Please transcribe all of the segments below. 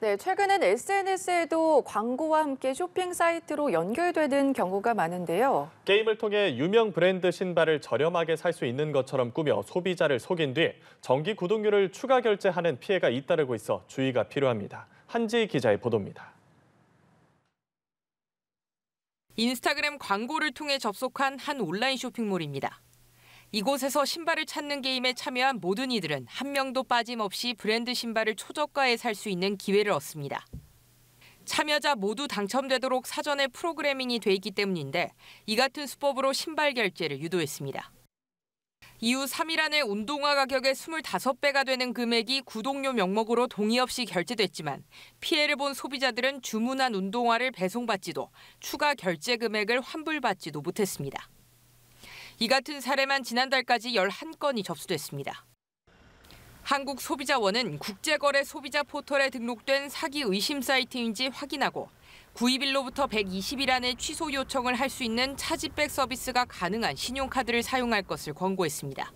네, 최근엔 SNS에도 광고와 함께 쇼핑 사이트로 연결되는 경우가 많은데요. 게임을 통해 유명 브랜드 신발을 저렴하게 살 수 있는 것처럼 꾸며 소비자를 속인 뒤 정기 구독료를 추가 결제하는 피해가 잇따르고 있어 주의가 필요합니다. 한지 기자의 보도입니다. 인스타그램 광고를 통해 접속한 한 온라인 쇼핑몰입니다. 이곳에서 신발을 찾는 게임에 참여한 모든 이들은 한 명도 빠짐없이 브랜드 신발을 초저가에 살 수 있는 기회를 얻습니다. 참여자 모두 당첨되도록 사전에 프로그래밍이 돼 있기 때문인데 이 같은 수법으로 신발 결제를 유도했습니다. 이후 3일 안에 운동화 가격의 25배가 되는 금액이 구독료 명목으로 동의 없이 결제됐지만 피해를 본 소비자들은 주문한 운동화를 배송받지도 추가 결제 금액을 환불받지도 못했습니다. 이 같은 사례만 지난달까지 11건이 접수됐습니다. 한국소비자원은 국제거래 소비자 포털에 등록된 사기 의심 사이트인지 확인하고 구입일로부터 120일 안에 취소 요청을 할 수 있는 차지백 서비스가 가능한 신용카드를 사용할 것을 권고했습니다.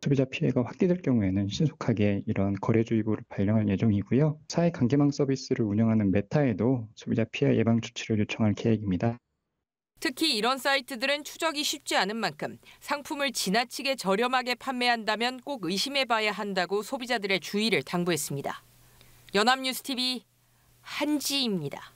소비자 피해가 확대될 경우에는 신속하게 이런 거래주의보를 발령할 예정이고요. 사회관계망 서비스를 운영하는 메타에도 소비자 피해 예방 조치를 요청할 계획입니다. 특히 이런 사이트들은 추적이 쉽지 않은 만큼 상품을 지나치게 저렴하게 판매한다면 꼭 의심해봐야 한다고 소비자들의 주의를 당부했습니다. 연합뉴스TV 한지입니다.